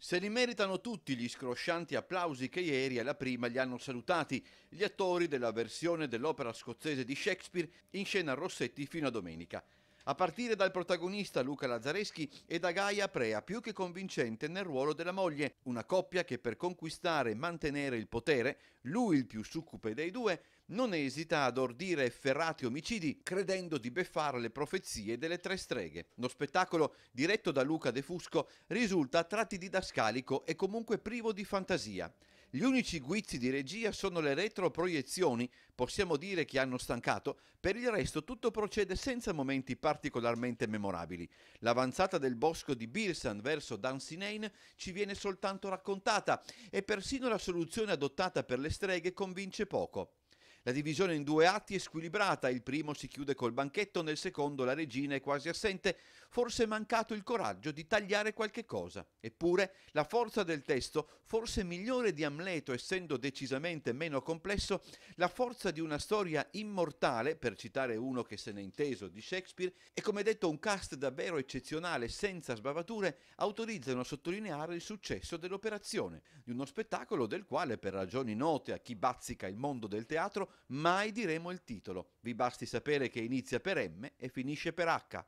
Se li meritano tutti gli scroscianti applausi che ieri alla prima li hanno salutati gli attori della versione dell'opera scozzese di Shakespeare in scena a Rossetti fino a domenica. A partire dal protagonista Luca Lazzareschi e da Gaia Prea, più che convincente nel ruolo della moglie, una coppia che per conquistare e mantenere il potere, lui il più succupe dei due, non esita ad ordire efferrati omicidi credendo di beffare le profezie delle tre streghe. Lo spettacolo, diretto da Luca De Fusco, risulta a tratti didascalico e comunque privo di fantasia. Gli unici guizzi di regia sono le retroproiezioni, possiamo dire che hanno stancato, per il resto tutto procede senza momenti particolarmente memorabili. L'avanzata del bosco di Birsan verso Dunsinane ci viene soltanto raccontata e persino la soluzione adottata per le streghe convince poco. La divisione in due atti è squilibrata, il primo si chiude col banchetto, nel secondo la regina è quasi assente, forse è mancato il coraggio di tagliare qualche cosa. Eppure la forza del testo, forse migliore di Amleto essendo decisamente meno complesso, la forza di una storia immortale, per citare uno che se n'è inteso di Shakespeare, e come detto un cast davvero eccezionale senza sbavature, autorizzano a sottolineare il successo dell'operazione, di uno spettacolo del quale per ragioni note a chi bazzica il mondo del teatro mai diremo il titolo. Vi basti sapere che inizia per M e finisce per H.